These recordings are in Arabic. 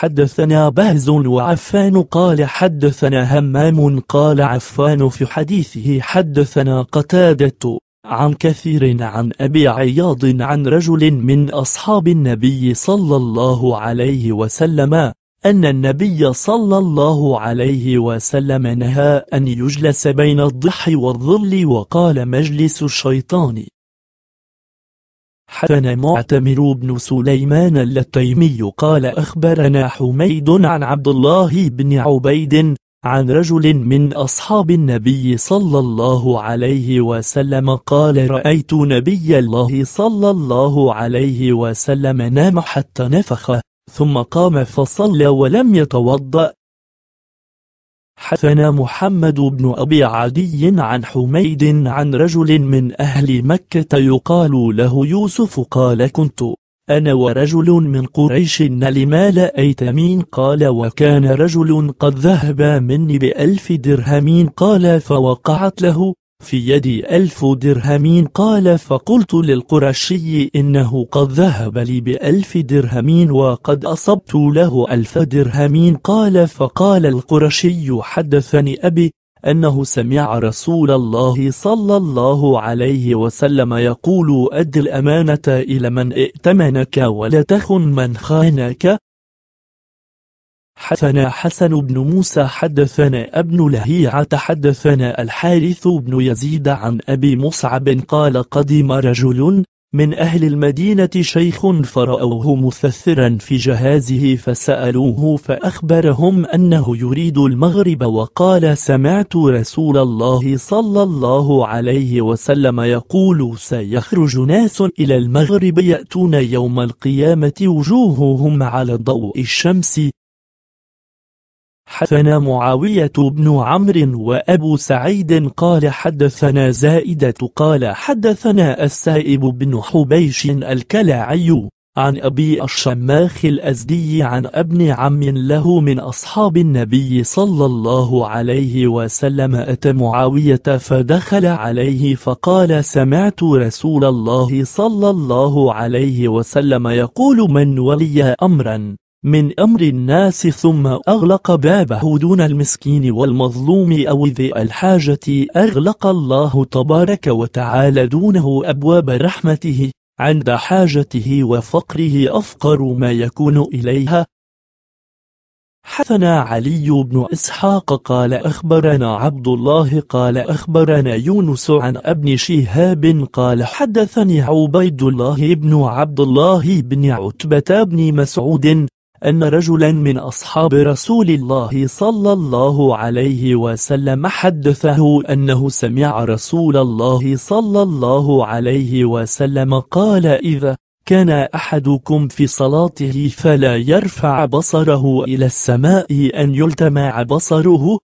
حدثنا بهز وعفان قال حدثنا همام قال عفان في حديثه حدثنا قتادة عن كثير عن أبي عياض عن رجل من أصحاب النبي صلى الله عليه وسلم أن النبي صلى الله عليه وسلم نهى أن يجلس بين الضح والظل وقال مجلس الشيطان حدثنا معتمر بن سليمان التيمي قال أخبرنا حميد عن عبد الله بن عبيد عن رجل من أصحاب النبي صلى الله عليه وسلم قال رأيت نبي الله صلى الله عليه وسلم نام حتى نفخ ثم قام فصلى ولم يتوضأ حدثنا محمد بن أبي عدي عن حميد عن رجل من أهل مكة يقال له يوسف قال كنت أنا ورجل من قريش لما لأيت أيتمين قال وكان رجل قد ذهب مني بألف درهمين قال فوقعت له في يدي ألف درهم قال فقلت للقرشي إنه قد ذهب لي بألف درهم وقد أصبت له ألف درهم قال فقال القرشي حدثني أبي أنه سمع رسول الله صلى الله عليه وسلم يقول أد الأمانة إلى من ائتمنك ولا تخن من خانك حدثنا حسن بن موسى حدثنا ابن لهيعة حدثنا الحارث بن يزيد عن أبي مصعب قال قدم رجل من أهل المدينة شيخ فرأوه مثثرا في جهازه فسألوه فأخبرهم أنه يريد المغرب وقال سمعت رسول الله صلى الله عليه وسلم يقول سيخرج ناس إلى المغرب يأتون يوم القيامة وجوههم على ضوء الشمس حدثنا معاوية بن عمرو وأبو سعيد قال حدثنا زائدة قال حدثنا السائب بن حبيش الكلاعي عن أبي الشماخ الأزدي عن ابن عم له من أصحاب النبي صلى الله عليه وسلم أتى معاوية فدخل عليه فقال سمعت رسول الله صلى الله عليه وسلم يقول من ولي أمرا من أمر الناس ثم أغلق بابه دون المسكين والمظلوم أو ذي الحاجة أغلق الله تبارك وتعالى دونه أبواب رحمته عند حاجته وفقره أفقر ما يكون إليها حثنا علي بن إسحاق قال أخبرنا عبد الله قال أخبرنا يونس عن ابن شهاب قال حدثني عبيد الله بن عبد الله بن عتبة بن مسعود أن رجلا من أصحاب رسول الله صلى الله عليه وسلم حدثه أنه سمع رسول الله صلى الله عليه وسلم قال إذا كان أحدكم في صلاته فلا يرفع بصره إلى السماء أن يلتمع بصره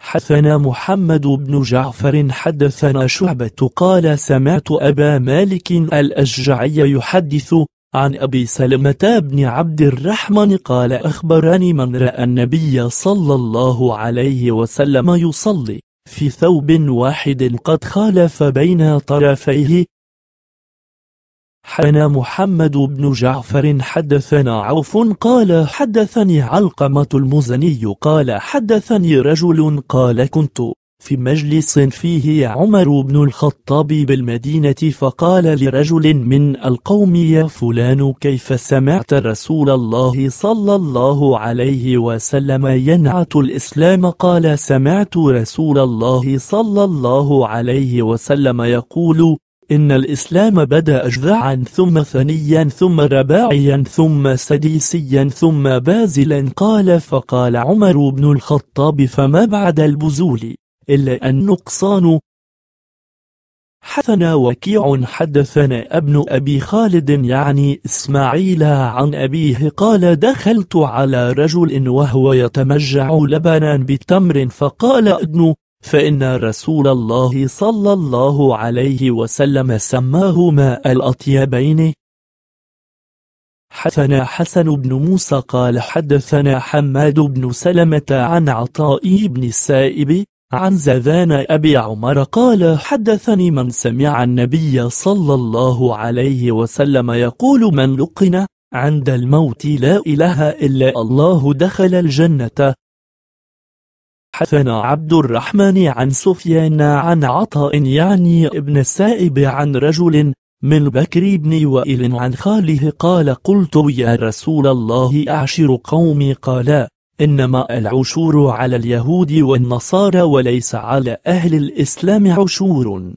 حدثنا محمد بن جعفر حدثنا شعبة قال سمعت أبا مالك الأشجعي يحدث عن أبي سلمة بن عبد الرحمن قال أخبرني من رأى النبي صلى الله عليه وسلم يصلي في ثوب واحد قد خالف بين طرفيه حنا محمد بن جعفر حدثنا عوف قال حدثني علقمة المزني قال حدثني رجل قال كنت في مجلس فيه عمر بن الخطاب بالمدينة فقال لرجل من القوم يا فلان كيف سمعت رسول الله صلى الله عليه وسلم ينعت الإسلام قال سمعت رسول الله صلى الله عليه وسلم يقول إن الإسلام بدأ أجذعا ثم ثنيا ثم رباعيا ثم سديسيا ثم بازلا قال فقال عمر بن الخطاب فما بعد البزول إلا النقصان حدثنا وكيع حدثنا ابن أبي خالد يعني إسماعيل عن أبيه قال دخلت على رجل وهو يتمجع لبنا بتمر فقال ادن فإن رسول الله صلى الله عليه وسلم سماهما الأطيبين حدثنا حسن بن موسى قال حدثنا حماد بن سلمة عن عطاء بن السائب عن زذان أبي عمر قال حدثني من سمع النبي صلى الله عليه وسلم يقول من لقن عند الموت لا إله إلا الله دخل الجنة حدثنا عبد الرحمن عن سفيان عن عطاء يعني ابن السائب عن رجل من بكر بن وائل عن خاله قال قلت يا رسول الله أعشر قومي قال إنما العشور على اليهود والنصارى وليس على أهل الإسلام عشور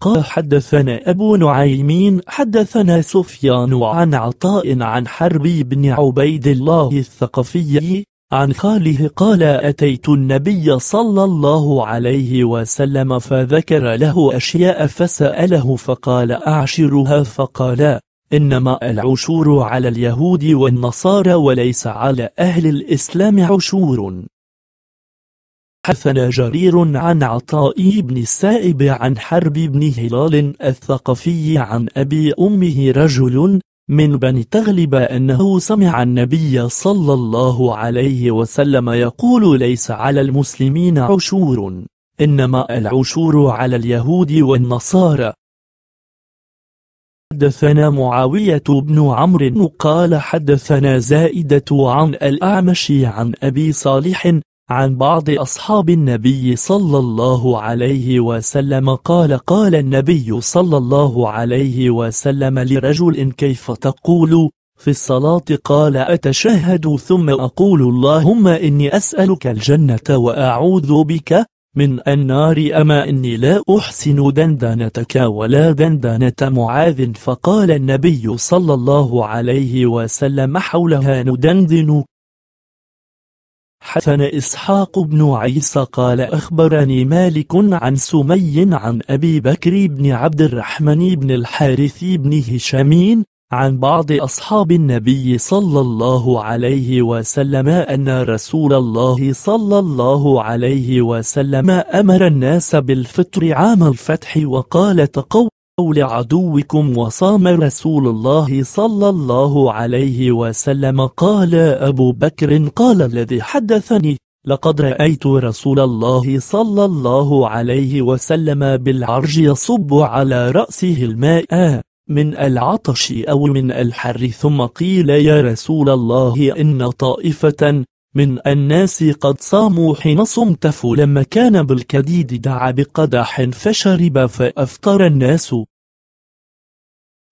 قال حدثنا أبو نعيمين حدثنا سفيان عن عطاء عن حربي بن عبيد الله الثقفي عن خاله قال أتيت النبي صلى الله عليه وسلم فذكر له أشياء فسأله فقال أعشرها فقال إنما العشور على اليهود والنصارى وليس على أهل الإسلام عشور حثنا جرير عن عطاء بن السائب عن حرب بن هلال الثقفي عن أبي أمه رجل من بني تغلب أنه سمع النبي صلى الله عليه وسلم يقول ليس على المسلمين عشور إنما العشور على اليهود والنصارى حدثنا معاوية بن عمرو قال حدثنا زائدة عن الأعمش عن أبي صالح عن بعض أصحاب النبي صلى الله عليه وسلم قال قال النبي صلى الله عليه وسلم لرجل كيف تقول في الصلاة قال أتشهد ثم أقول اللهم إني أسألك الجنة وأعوذ بك من النار أما إني لا أحسن دندنتك ولا دندنة معاذ فقال النبي صلى الله عليه وسلم حولها ندندن حسن إسحاق بن عيسى قال أخبرني مالك عن سمي عن أبي بكر بن عبد الرحمن بن الحارث بن هشامين عن بعض أصحاب النبي صلى الله عليه وسلم أن رسول الله صلى الله عليه وسلم أمر الناس بالفطر عام الفتح وقال تقوى لعدوكم وصام رسول الله صلى الله عليه وسلم قال أبو بكر قال الذي حدثني لقد رأيت رسول الله صلى الله عليه وسلم بالعرج يصب على رأسه الماء من العطش أو من الحر ثم قيل يا رسول الله إن طائفة من الناس قد صاموا حين صمت فلما كان بالكديد دعا بقدح فشرب فأفطر الناس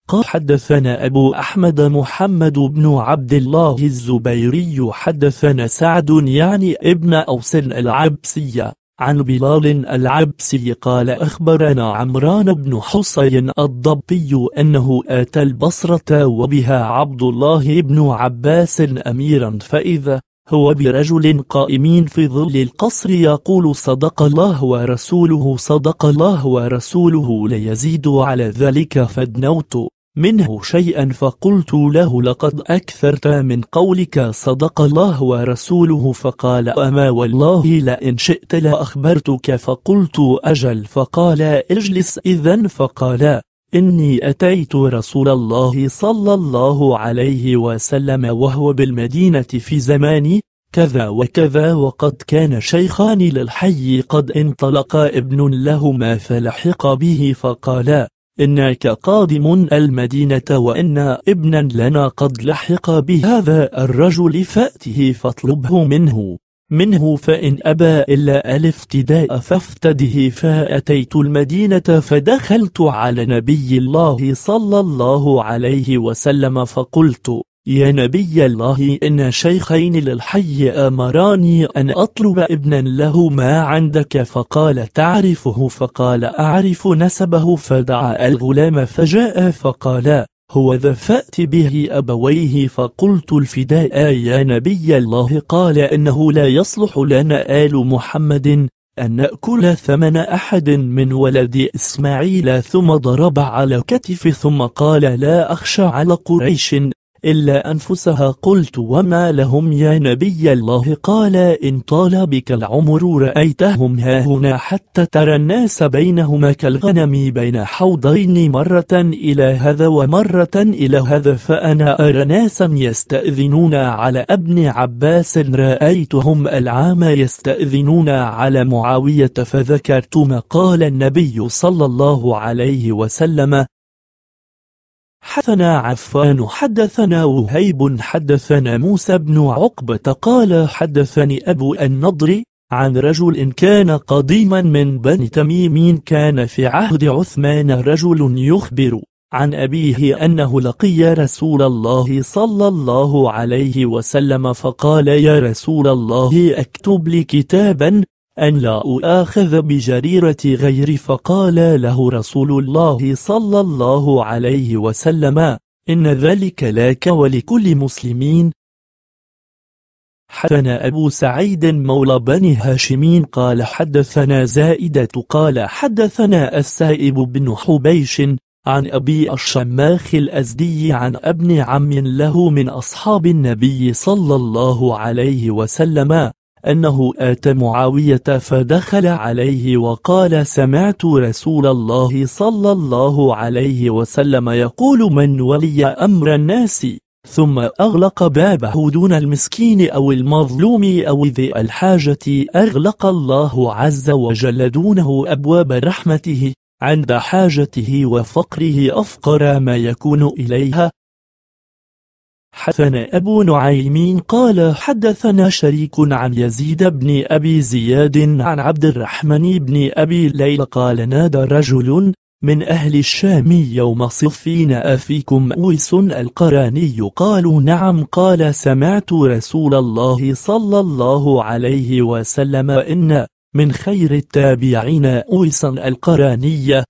قال حدثنا أبو أحمد محمد بن عبد الله الزبيري حدثنا سعد يعني ابن أوس العبسية عن بلال العبسي قال أخبرنا عمران بن حسين الضبي أنه آتى البصرة وبها عبد الله بن عباس أميرا فإذا هو برجل قائمين في ظل القصر يقول صدق الله ورسوله صدق الله ورسوله ليزيد على ذلك فدنوت منه شيئا فقلت له لقد أكثرت من قولك صدق الله ورسوله فقال أما والله لئن شئت لأخبرتك فقلت أجل فقال اجلس إذا فقال إني أتيت رسول الله صلى الله عليه وسلم وهو بالمدينة في زماني كذا وكذا وقد كان شيخان للحي قد انطلقا ابن لهما فلحق به فقالا إنك قادم المدينة وإن ابنا لنا قد لحق بهذا الرجل فأته فاطلبه منه منه فإن أبى إلا الافتداء فافتده فأتيت المدينة فدخلت على نبي الله صلى الله عليه وسلم فقلت يا نبي الله إن شيخين للحي أمراني أن أطلب ابنا له ما عندك فقال تعرفه فقال أعرف نسبه فدعا الغلام فجاء فقال هو ذا فأت به أبويه فقلت الفداء يا نبي الله قال إنه لا يصلح لنا آل محمد أن نأكل ثمن أحد من ولد إسماعيل ثم ضرب على كتف ثم قال لا أخشى على قريش إلا أنفسها قلت وما لهم يا نبي الله قال إن طال بك العمر رأيتهم هاهنا حتى ترى الناس بينهما كالغنم بين حوضين مرة إلى هذا ومرة إلى هذا فأنا أرى ناسا يستأذنون على ابن عباس رأيتهم العام يستأذنون على معاوية فذكرت ما قال النبي صلى الله عليه وسلم حدثنا عفان حدثنا وهيب حدثنا موسى بن عقبة قال حدثني أبو النضر عن رجل كان قديما من بني تميم كان في عهد عثمان رجل يخبر عن أبيه أنه لقي رسول الله صلى الله عليه وسلم فقال يا رسول الله أكتب لي كتابا أن لا أؤاخذ بجريرة غيري فقال له رسول الله صلى الله عليه وسلم إن ذلك لك ولكل مسلمين حدثنا أبو سعيد مولى بني هاشمين قال حدثنا زائدة قال حدثنا السائب بن حبيش عن أبي الشماخ الأزدي عن ابن عم له من أصحاب النبي صلى الله عليه وسلم أنه آتى معاوية فدخل عليه وقال سمعت رسول الله صلى الله عليه وسلم يقول من ولي أمر الناس ثم أغلق بابه دون المسكين أو المظلوم أو ذي الحاجة أغلق الله عز وجل دونه أبواب رحمته عند حاجته وفقره أفقر ما يكون إليها حدثنا أبو نعيم قال حدثنا شريك عن يزيد بن أبي زياد عن عبد الرحمن بن أبي ليل قال نادى رجل من أهل الشام يوم صفين أفيكم أويس القراني قالوا نعم قال سمعت رسول الله صلى الله عليه وسلم إن من خير التابعين أويس القرانية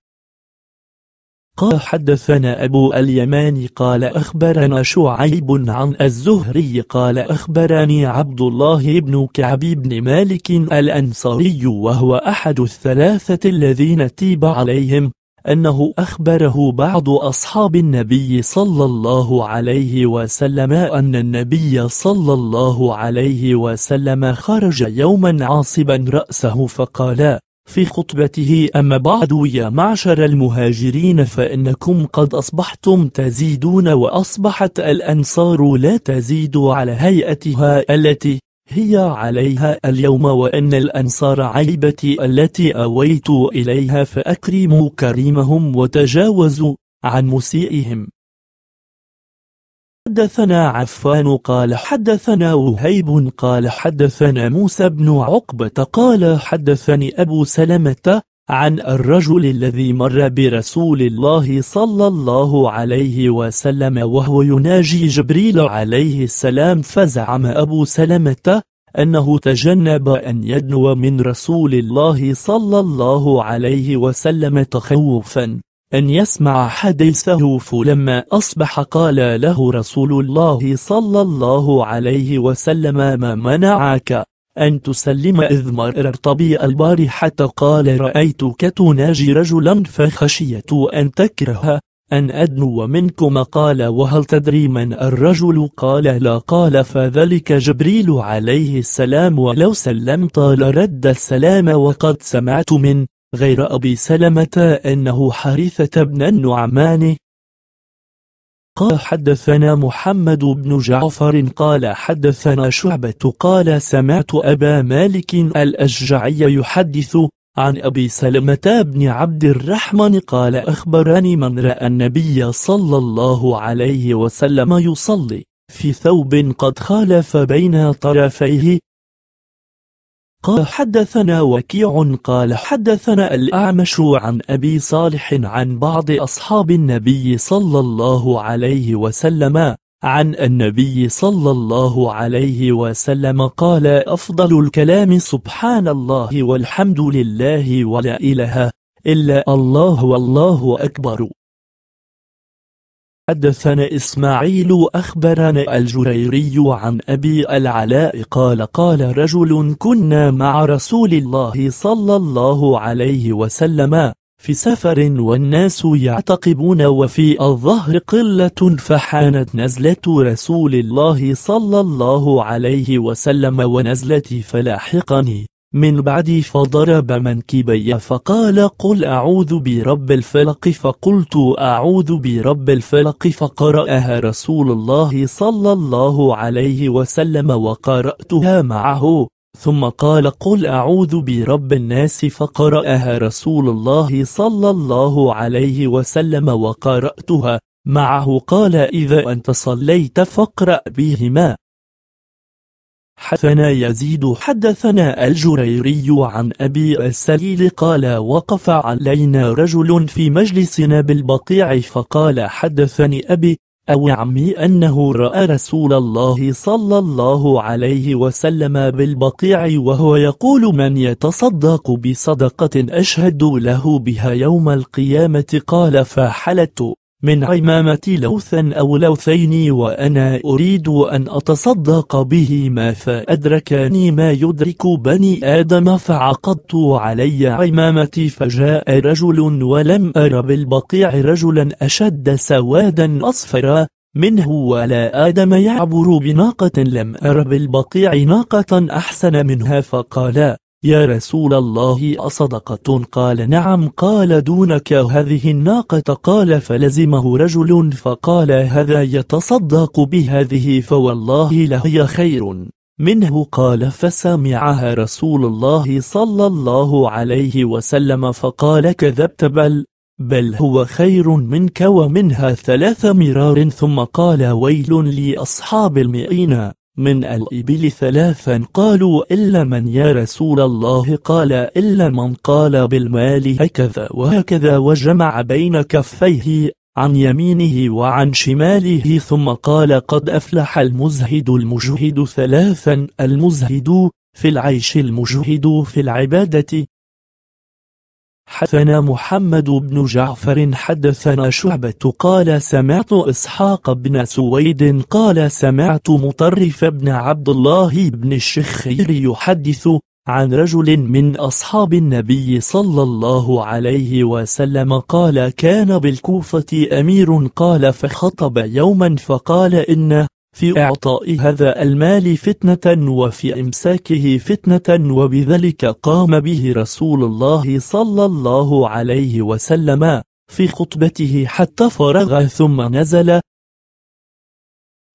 قال حدثنا أبو اليمان قال أخبرنا شعيب عن الزهري قال أخبرني عبد الله بن كعب بن مالك الأنصاري وهو أحد الثلاثة الذين تيب عليهم أنه أخبره بعض أصحاب النبي صلى الله عليه وسلم أن النبي صلى الله عليه وسلم خرج يوما عاصبا رأسه فقال في خطبته أما بعد يا معشر المهاجرين فإنكم قد أصبحتم تزيدون وأصبحت الأنصار لا تزيد على هيئتها التي هي عليها اليوم وأن الأنصار عيبتي التي أويت إليها فأكرموا كريمهم وتجاوزوا عن مسيئهم حدثنا عفان قال حدثنا وهيب قال حدثنا موسى بن عقبة قال حدثني أبو سلمة عن الرجل الذي مر برسول الله صلى الله عليه وسلم وهو يناجي جبريل عليه السلام فزعم أبو سلمة أنه تجنب أن يدنو من رسول الله صلى الله عليه وسلم تخوفا أن يسمع حديثه فلما أصبح قال له رسول الله صلى الله عليه وسلم ما منعك أن تسلم إذ مررت بي البارحة قال رأيتك تناجي رجلا فخشيت أن تكره أن أدنو منكم قال وهل تدري من الرجل قال لا قال فذلك جبريل عليه السلام ولو سلمت لرد السلام وقد سمعت من غير أبي سلمة أنه حارثة بن النعمان قال حدثنا محمد بن جعفر قال حدثنا شعبة قال سمعت أبا مالك الأشجعي يحدث عن أبي سلمة بن عبد الرحمن قال أخبرني من رأى النبي صلى الله عليه وسلم يصلي في ثوب قد خالف بين طرفيه قال حدثنا وكيع قال حدثنا الأعمش عن أبي صالح عن بعض أصحاب النبي صلى الله عليه وسلم عن النبي صلى الله عليه وسلم قال أفضل الكلام سبحان الله والحمد لله ولا إله إلا الله والله أكبر حدثنا إسماعيل أخبرنا الجريري عن أبي العلاء قال قال رجل كنا مع رسول الله صلى الله عليه وسلم في سفر والناس يعتقبون وفي الظهر قلة فحانت نزلة رسول الله صلى الله عليه وسلم ونزلتي فلاحقني من بعدي فضرب منكبي فقال قل أعوذ برب الفلق فقلت أعوذ برب الفلق فقرأها رسول الله صلى الله عليه وسلم وقرأتها معه ثم قال قل أعوذ برب الناس فقرأها رسول الله صلى الله عليه وسلم وقرأتها معه قال إذا أنت صليت فاقرأ بهما حدثنا يزيد حدثنا الجريري عن أبي السليل قال وقف علينا رجل في مجلسنا بالبقيع فقال حدثني أبي أو عمي أنه رأى رسول الله صلى الله عليه وسلم بالبقيع وهو يقول من يتصدق بصدقة أشهد له بها يوم القيامة قال فحلت من عمامة لوثا أو لوثين وأنا أريد أن أتصدق به ما فأدركني ما يدرك بني آدم فعقدت علي عمامتي فجاء رجل ولم أر بالبقيع رجلا أشد سوادا أصفرا منه ولا آدم يعبر بناقة لم أر بالبقيع ناقة أحسن منها فقالا يا رسول الله أصدقة قال نعم قال دونك هذه الناقة قال فلزمه رجل فقال هذا يتصدق بهذه فوالله لهي خير منه قال فسمعها رسول الله صلى الله عليه وسلم فقال كذبت بل بل هو خير منك ومنها ثلاث مرار ثم قال ويل لأصحاب المئين من الإبل ثلاثا قالوا إلا من يا رسول الله قال إلا من قال بالمال هكذا وهكذا وجمع بين كفيه عن يمينه وعن شماله ثم قال قد أفلح المزهد المجهد ثلاثا المزهد في العيش المجهد في العبادة حدثنا محمد بن جعفر حدثنا شعبة قال سمعت إسحاق بن سويد قال سمعت مطرف بن عبد الله بن الشخير يحدث عن رجل من أصحاب النبي صلى الله عليه وسلم قال كان بالكوفة أمير قال فخطب يوما فقال إن في إعطاء هذا المال فتنة وفي إمساكه فتنة وبذلك قام به رسول الله صلى الله عليه وسلم في خطبته حتى فرغ ثم نزل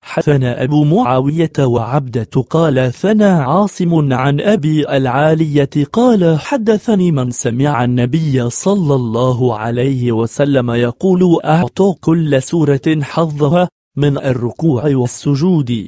حثنا أبو معاوية وعبدة قال ثنى عاصم عن أبي العالية قال حدثني من سمع النبي صلى الله عليه وسلم يقول أعطوا كل سورة حظها من الركوع والسجود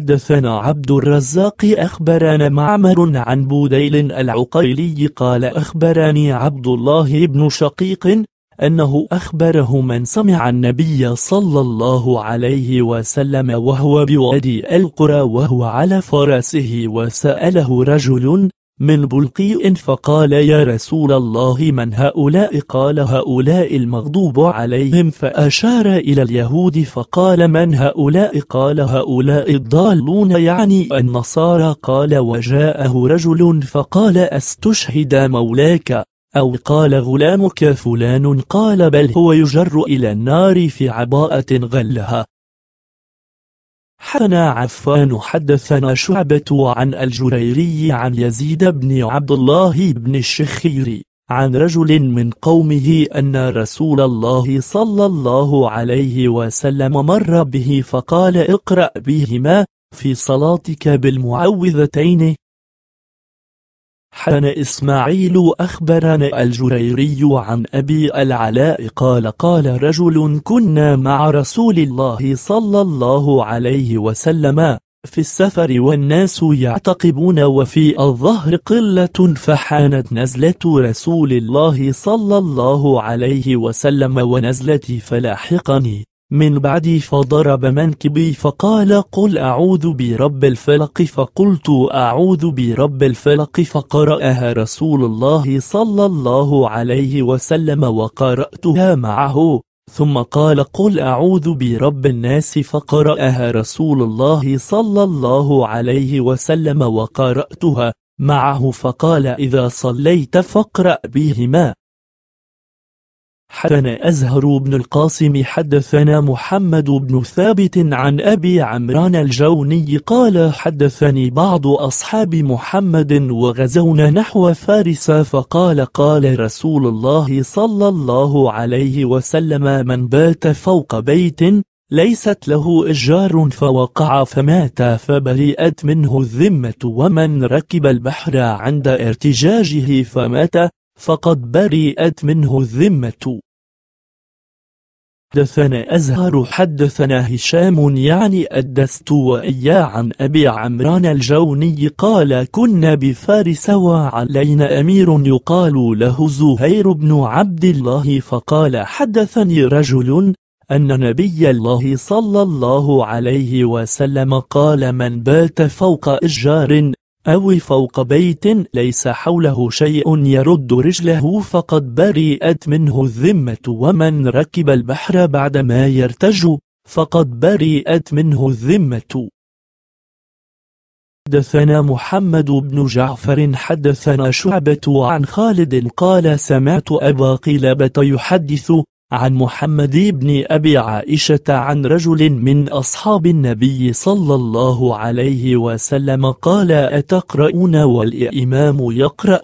حدثنا عبد الرزاق أخبرنا معمر عن بوديل العقيلي قال أخبرني عبد الله بن شقيق أنه أخبره من سمع النبي صلى الله عليه وسلم وهو بوادي القرى وهو على فرسه وسأله رجل من بلقيء فقال يا رسول الله من هؤلاء قال هؤلاء المغضوب عليهم فأشار إلى اليهود فقال من هؤلاء قال هؤلاء الضالون يعني النصارى قال وجاءه رجل فقال أستشهد مولاك أو قال غلامك فلان قال بل هو يجر إلى النار في عباءة غلها حدثنا عفان حدثنا شعبة عن الجريري عن يزيد بن عبد الله بن الشخيري عن رجل من قومه أن رسول الله صلى الله عليه وسلم مر به فقال اقرأ بهما في صلاتك بالمعوذتين حدثنا إسماعيل أخبرنا الجريري عن أبي العلاء قال قال رجل كنا مع رسول الله صلى الله عليه وسلم في السفر والناس يعتقبون وفي الظهر قلة فحانت نزلة رسول الله صلى الله عليه وسلم ونزلتي فلاحقني من بعدي فضرب منكبي فقال قل أعوذ برب الفلق فقلت أعوذ برب الفلق فقرأها رسول الله صلى الله عليه وسلم وقرأتها معه ثم قال قل أعوذ برب الناس فقرأها رسول الله صلى الله عليه وسلم وقرأتها معه فقال إذا صليت فاقرأ بهما حدثنا أزهر بن القاسم حدثنا محمد بن ثابت عن أبي عمران الجوني قال حدثني بعض أصحاب محمد وغزونا نحو فارس فقال قال رسول الله صلى الله عليه وسلم من بات فوق بيت ليست له إجار فوقع فمات فبرئت منه الذمة ومن ركب البحر عند ارتجاجه فمات فقد برئت منه الذمة حدثنا أزهر حدثنا هشام يعني وإيا عن أبي عمران الجوني قال كنا بفارس وعلينا أمير يقال له زهير بن عبد الله فقال حدثني رجل أن نبي الله صلى الله عليه وسلم قال من بات فوق إشجار أو فوق بيت ليس حوله شيء يرد رجله فقد برئت منه الذمة ومن ركب البحر بعدما يرتج فقد برئت منه الذمة حدثنا محمد بن جعفر حدثنا شعبة عن خالد قال سمعت أبا قلابة يحدث عن محمد بن أبي عائشة عن رجل من أصحاب النبي صلى الله عليه وسلم قال أتقرؤون والإمام يقرأ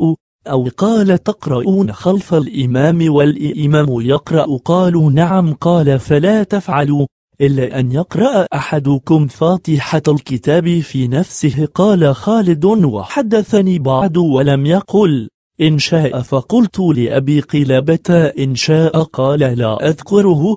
أو قال تقرؤون خلف الإمام والإمام يقرأ قالوا نعم قال فلا تفعلوا إلا أن يقرأ أحدكم فاتحة الكتاب في نفسه قال خالد وحدثني بعد ولم يقل إن شاء فقلت لأبي قلابة إن شاء قال لا أذكره